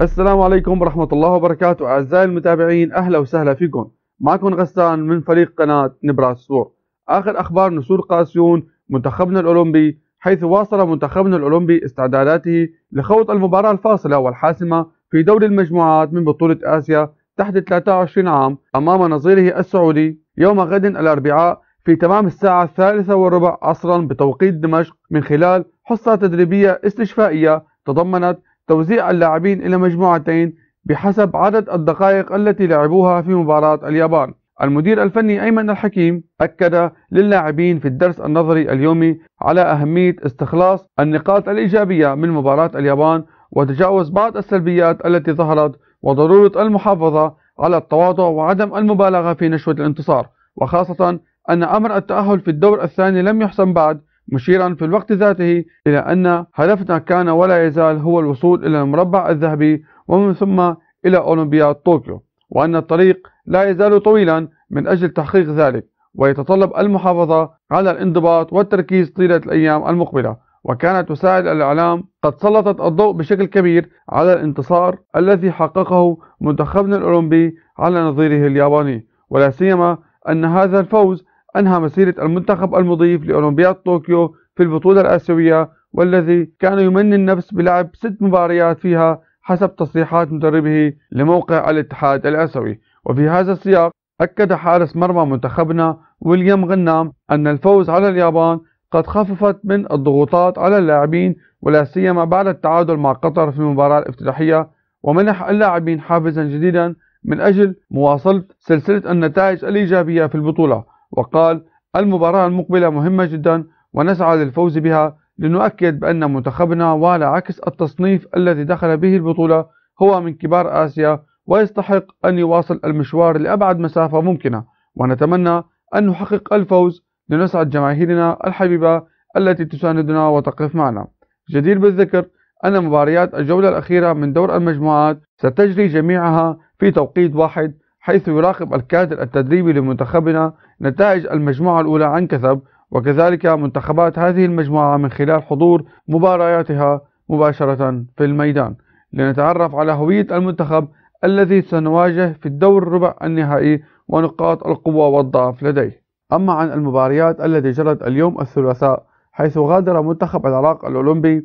السلام عليكم ورحمة الله وبركاته أعزائي المتابعين أهلا وسهلا فيكم معكم غسان من فريق قناة نبراس سبور آخر أخبار نسور قاسيون منتخبنا الأولمبي حيث واصل منتخبنا الأولمبي استعداداته لخوض المباراة الفاصلة والحاسمة في دوري المجموعات من بطولة آسيا تحت 23 عام أمام نظيره السعودي يوم غد الأربعاء في تمام الساعة الثالثة والربع عصرا بتوقيت دمشق من خلال حصة تدريبية استشفائية تضمنت توزيع اللاعبين إلى مجموعتين بحسب عدد الدقائق التي لعبوها في مباراة اليابان المدير الفني أيمن الحكيم أكد للاعبين في الدرس النظري اليومي على أهمية استخلاص النقاط الإيجابية من مباراة اليابان وتجاوز بعض السلبيات التي ظهرت وضرورة المحافظة على التواضع وعدم المبالغة في نشوة الانتصار وخاصة أن أمر التأهل في الدور الثاني لم يحسم بعد مشيرا في الوقت ذاته إلى أن هدفنا كان ولا يزال هو الوصول إلى المربع الذهبي ومن ثم إلى أولمبياد طوكيو وأن الطريق لا يزال طويلا من أجل تحقيق ذلك ويتطلب المحافظة على الانضباط والتركيز طيلة الأيام المقبلة وكانت وسائل الإعلام قد سلطت الضوء بشكل كبير على الانتصار الذي حققه منتخبنا الأولمبي على نظيره الياباني ولا سيما أن هذا الفوز أنهى مسيرة المنتخب المضيف لأولمبياد طوكيو في البطولة الآسيوية والذي كان يمني النفس بلعب ست مباريات فيها حسب تصريحات مدربه لموقع الاتحاد الآسيوي وفي هذا السياق أكد حارس مرمى منتخبنا ويليام غنام أن الفوز على اليابان قد خففت من الضغوطات على اللاعبين ولا سيما بعد التعادل مع قطر في المباراة الافتتاحية ومنح اللاعبين حافزا جديدا من أجل مواصلة سلسلة النتائج الإيجابية في البطولة وقال المباراة المقبلة مهمة جدا ونسعى للفوز بها لنؤكد بأن منتخبنا وعلى عكس التصنيف الذي دخل به البطولة هو من كبار آسيا ويستحق أن يواصل المشوار لأبعد مسافة ممكنة ونتمنى أن نحقق الفوز لنسعد جماهيرنا الحبيبة التي تساندنا وتقف معنا جدير بالذكر أن مباريات الجولة الأخيرة من دور المجموعات ستجري جميعها في توقيت واحد حيث يراقب الكادر التدريبي لمنتخبنا نتائج المجموعة الأولى عن كثب وكذلك منتخبات هذه المجموعة من خلال حضور مبارياتها مباشرة في الميدان لنتعرف على هوية المنتخب الذي سنواجه في الدور ربع النهائي ونقاط القوة والضعف لديه أما عن المباريات التي جرت اليوم الثلاثاء حيث غادر منتخب العراق الأولمبي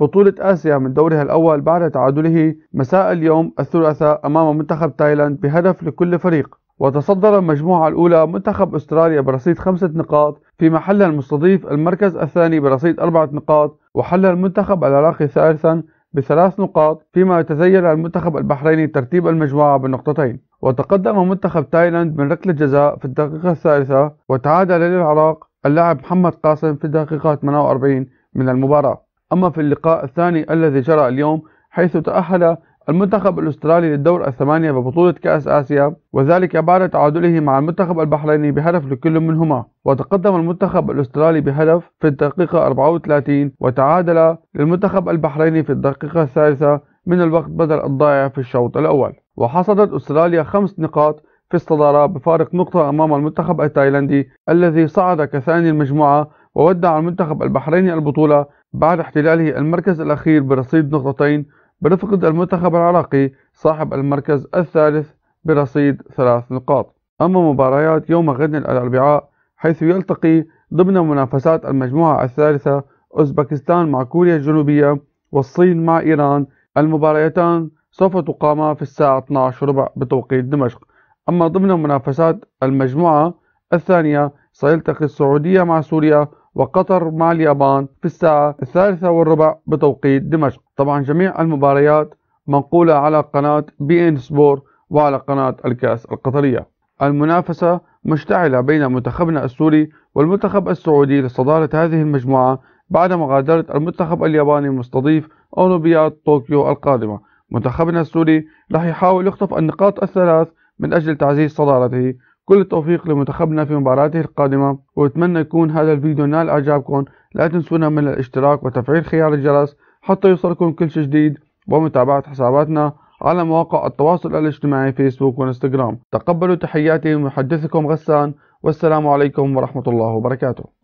بطولة آسيا من دورها الأول بعد تعادله مساء اليوم الثلاثاء أمام منتخب تايلاند بهدف لكل فريق وتصدر المجموعة الأولى منتخب أستراليا برصيد خمسة نقاط في محل المستضيف المركز الثاني برصيد أربعة نقاط وحل المنتخب العراقي ثالثا بثلاث نقاط فيما يتزين المنتخب البحريني ترتيب المجموعة بالنقطتين وتقدم منتخب تايلاند من ركلة جزاء في الدقيقة الثالثة وتعادل للعراق اللاعب محمد قاسم في الدقيقة 48 من المباراة أما في اللقاء الثاني الذي جرى اليوم حيث تأهل المنتخب الأسترالي للدور الثمانية ببطولة كأس آسيا وذلك بعد تعادله مع المنتخب البحريني بهدف لكل منهما وتقدم المنتخب الأسترالي بهدف في الدقيقة 34 وتعادل للمنتخب البحريني في الدقيقة الثالثة من الوقت بدل الضائع في الشوط الأول وحصدت أستراليا خمس نقاط في الصدارة بفارق نقطة أمام المنتخب التايلاندي الذي صعد كثاني المجموعة وودع المنتخب البحريني البطولة بعد احتلاله المركز الأخير برصيد نقطتين برفقة المنتخب العراقي صاحب المركز الثالث برصيد ثلاث نقاط أما مباريات يوم غد الأربعاء حيث يلتقي ضمن منافسات المجموعة الثالثة أوزبكستان مع كوريا الجنوبية والصين مع إيران المباريتان سوف تقاما في الساعة 12 ربع بتوقيت دمشق أما ضمن منافسات المجموعة الثانية سيلتقي السعودية مع سوريا وقطر مع اليابان في الساعة الثالثة والربع بتوقيت دمشق طبعا جميع المباريات منقولة على قناة بي ان سبور وعلى قناة الكاس القطرية المنافسة مشتعلة بين منتخبنا السوري والمنتخب السعودي لصدارة هذه المجموعة بعد مغادرة المنتخب الياباني المستضيف أولمبياد طوكيو القادمة منتخبنا السوري راح يحاول يخطف النقاط الثلاث من أجل تعزيز صدارته كل التوفيق لمنتخبنا في مباراته القادمة وأتمنى يكون هذا الفيديو نال إعجابكم لا تنسونا من الاشتراك وتفعيل خيار الجرس حتى يوصلكم كل شيء جديد ومتابعة حساباتنا على مواقع التواصل الاجتماعي فيسبوك وانستغرام تقبلوا تحياتي محدثكم غسان والسلام عليكم ورحمة الله وبركاته